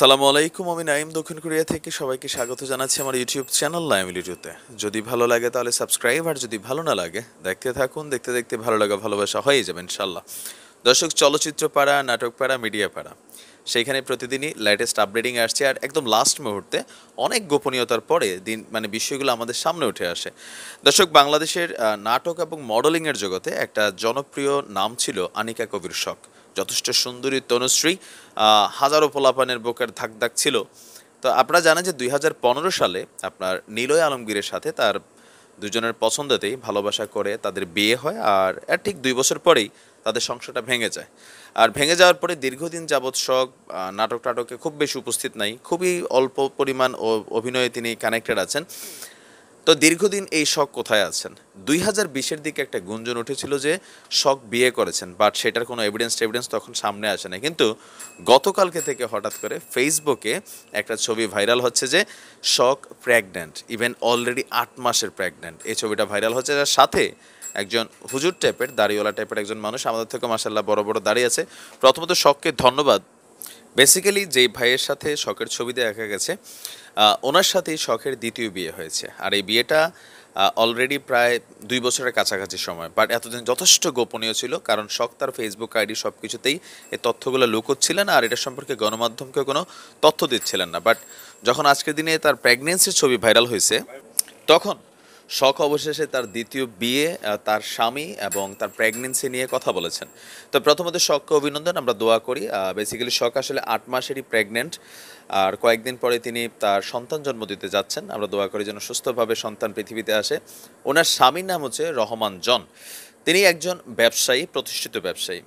আসসালামু আলাইকুম আমি নাইম দক্ষিণ কোরিয়া থেকে সবাইকে স্বাগত জানাচ্ছি আমার ইউটিউব চ্যানেল লিডিওতে যদি ভালো লাগে তাহলে সাবস্ক্রাইব আর যদি ভালো না লাগে দেখতে থাকুন দেখতে দেখতে ভালো লাগা ভালোবাসা হয়ে যাবে ইনশাল্লাহ দর্শক চলচ্চিত্র পাড়া নাটক পাড়া মিডিয়া পাড়া সেইখানে প্রতিদিনই লেটেস্ট আপডেটিং আসছে আর একদম লাস্ট মুহূর্তে অনেক গোপনীয়তার পরে দিন মানে বিষয়গুলো আমাদের সামনে উঠে আসে দর্শক বাংলাদেশের নাটক এবং মডেলিংয়ের জগতে একটা জনপ্রিয় নাম ছিল আনিকা কবির শখ যথেষ্ট সুন্দরী তনুশ্রী হাজারো পোলাপানের বুকের ধাক ধাক ছিল তো আপনারা জানেন যে দুই সালে আপনার নীলয় আলমগীরের সাথে তার দুজনের পছন্দতেই ভালোবাসা করে তাদের বিয়ে হয় আর ঠিক দুই বছর পরেই তাদের সংসারটা ভেঙে যায় আর ভেঙে যাওয়ার পরে দীর্ঘদিন যাবৎ শখ নাটক টাটকে খুব বেশি উপস্থিত নাই খুবই অল্প পরিমাণ অভিনয়ে তিনি কানেক্টেড আছেন তো দীর্ঘদিন এই শখ কোথায় আছেন দুই হাজার বিশের দিকে একটা গুঞ্জন উঠেছিল যে শখ বিয়ে করেছেন বাট সেটার কোনো এভিডেন্স টেভিডেন্স তখন সামনে আসে না কিন্তু গতকালকে থেকে হঠাৎ করে ফেসবুকে একটা ছবি ভাইরাল হচ্ছে যে শখ প্রেগন্যান্ট ইভেন অলরেডি আট মাসের প্রেগন্যান্ট এই ছবিটা ভাইরাল হচ্ছে যার সাথে একজন হুজুর টাইপের দাড়িওয়ালা টাইপের একজন মানুষ আমাদের থেকে মাসাল্লাহ বড় বড় দাঁড়িয়ে আছে প্রথমত শখকে ধন্যবাদ বেসিক্যালি যেই ভাইয়ের সাথে শখের ছবি দেখা গেছে ওনার সাথে শখের দ্বিতীয় বিয়ে হয়েছে আর এই বিয়েটা অলরেডি প্রায় দুই বছরের কাছাকাছি সময় বাট এতদিন যথেষ্ট গোপনীয় ছিল কারণ শখ তার ফেসবুক আইডি সব কিছুতেই এই তথ্যগুলো লুকোচ্ছিলেন আর এটা সম্পর্কে গণমাধ্যমকে কোনো তথ্য দিচ্ছিলেন না বাট যখন আজকের দিনে তার প্রেগনেন্সির ছবি ভাইরাল হয়েছে তখন শখ অবশেষে তার দ্বিতীয় বিয়ে তার স্বামী এবং তার প্রেগনেন্সি নিয়ে কথা বলেছেন তো প্রথমত শখকে অভিনন্দন আমরা দোয়া করি বেসিক্যালি শখ আসলে আট মাসেরই প্রেগনেন্ট আর কয়েকদিন পরে তিনি তার সন্তান জন্ম দিতে যাচ্ছেন আমরা দোয়া করি যেন সুস্থভাবে সন্তান পৃথিবীতে আসে ওনার স্বামীর নাম হচ্ছে রহমান জন তিনি একজন ব্যবসায়ী প্রতিষ্ঠিত ব্যবসায়ী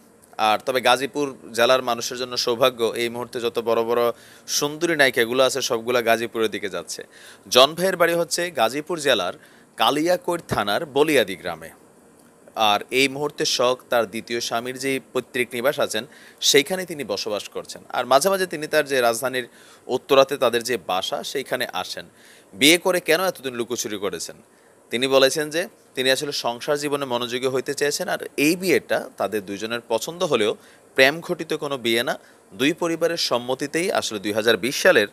আর তবে গাজীপুর জেলার মানুষের জন্য সৌভাগ্য এই মুহূর্তে যত বড় বড় সুন্দরী নায়িকাগুলো আছে সবগুলো গাজীপুরের দিকে যাচ্ছে জন ভাইয়ের বাড়ি হচ্ছে গাজীপুর জেলার কালিয়াকৈর থানার বলিয়াদি গ্রামে আর এই মুহূর্তে শখ তার দ্বিতীয় স্বামীর যে পৈতৃক নিবাস আছেন সেইখানে তিনি বসবাস করছেন আর মাঝে মাঝে তিনি তার যে রাজধানীর উত্তরাতে তাদের যে বাসা সেইখানে আসেন বিয়ে করে কেন এতদিন লুকোচুরি করেছেন তিনি বলেছেন যে তিনি আসলে সংসার জীবনে মনোযোগী হইতে চেয়েছেন আর এই বিয়েটা তাদের দুজনের পছন্দ হলেও প্রেম ঘটিত কোনো বিয়ে না দুই পরিবারের সম্মতিতেই আসলে দুই সালের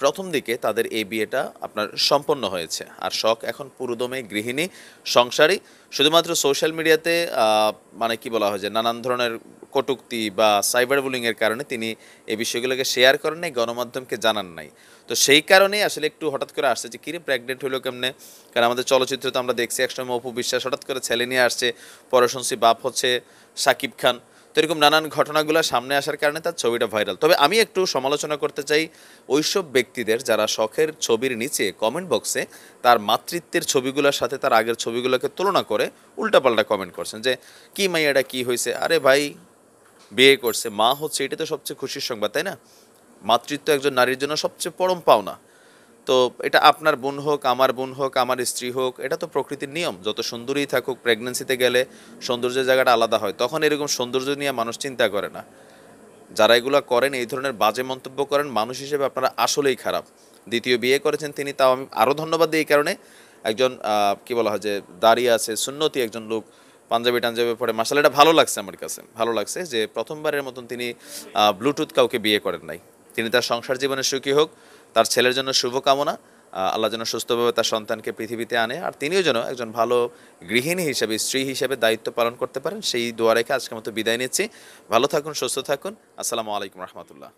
প্রথম দিকে তাদের এই বিয়েটা আপনার সম্পন্ন হয়েছে আর শখ এখন পুরোদমে গৃহিণী সংসারী শুধুমাত্র সোশ্যাল মিডিয়াতে মানে কি বলা হয় যে নানান ধরনের কটুক্তি বা সাইবার বুলিংয়ের কারণে তিনি এই বিষয়গুলোকে শেয়ার করেন নাই গণমাধ্যমকে জানান নাই তো সেই কারণে আসলে একটু হঠাৎ করে আসছে যে কিরে প্রেগনেন্ট হলো কেমনে কারণ আমাদের চলচ্চিত্রে তো আমরা দেখছি একসময় অপু বিশ্বাস হঠাৎ করে ছেলে নিয়ে আসছে পরে শুনছি বাপ হচ্ছে সাকিব খান তো এরকম নানান ঘটনাগুলো সামনে আসার কারণে তার ছবিটা ভাইরাল তবে আমি একটু সমালোচনা করতে চাই ওইসব ব্যক্তিদের যারা শখের ছবির নিচে কমেন্ট বক্সে তার মাতৃত্বের ছবিগুলোর সাথে তার আগের ছবিগুলোকে তুলনা করে উল্টাপাল্টা কমেন্ট করছেন যে কি মাইয়াটা কি হয়েছে আরে ভাই বিয়ে করছে মা হচ্ছে এটা তো সবচেয়ে খুশির সংবাদ তাই না মাতৃত্ব একজন নারীর জন্য সবচেয়ে পরম পাওনা তো এটা আপনার বোন হোক আমার বোন হোক আমার স্ত্রী হোক এটা তো প্রকৃতির নিয়ম যত সুন্দরই থাকুক প্রেগনেন্সিতে গেলে সৌন্দর্যের জায়গাটা আলাদা হয় তখন এরকম সৌন্দর্য নিয়ে মানুষ চিন্তা করে না যারা এগুলো করেন এই ধরনের বাজে মন্তব্য করেন মানুষ হিসেবে আপনারা আসলেই খারাপ দ্বিতীয় বিয়ে করেছেন তিনি তাও আমি আরও ধন্যবাদ দিই এই কারণে একজন কি বলা হয় যে দাঁড়িয়ে আছে সুন্নতি একজন লোক পাঞ্জাবি টাঞ্জাবি পরে মাসাল এটা ভালো লাগছে আমার কাছে ভালো লাগছে যে প্রথমবারের মতন তিনি ব্লুটুথ কাউকে বিয়ে করেন নাই তিনি তার সংসার জীবনে সুখী হোক তার ছেলের জন্য শুভকামনা আল্লাহ যেন সুস্থভাবে তার সন্তানকে পৃথিবীতে আনে আর তিনিও যেন একজন ভালো গৃহিণী হিসেবে স্ত্রী হিসেবে দায়িত্ব পালন করতে পারেন সেই দোয়া রেখে আজকের মতো বিদায় নিচ্ছি ভালো থাকুন সুস্থ থাকুন আসসালামু আলাইকুম রহমতুল্লাহ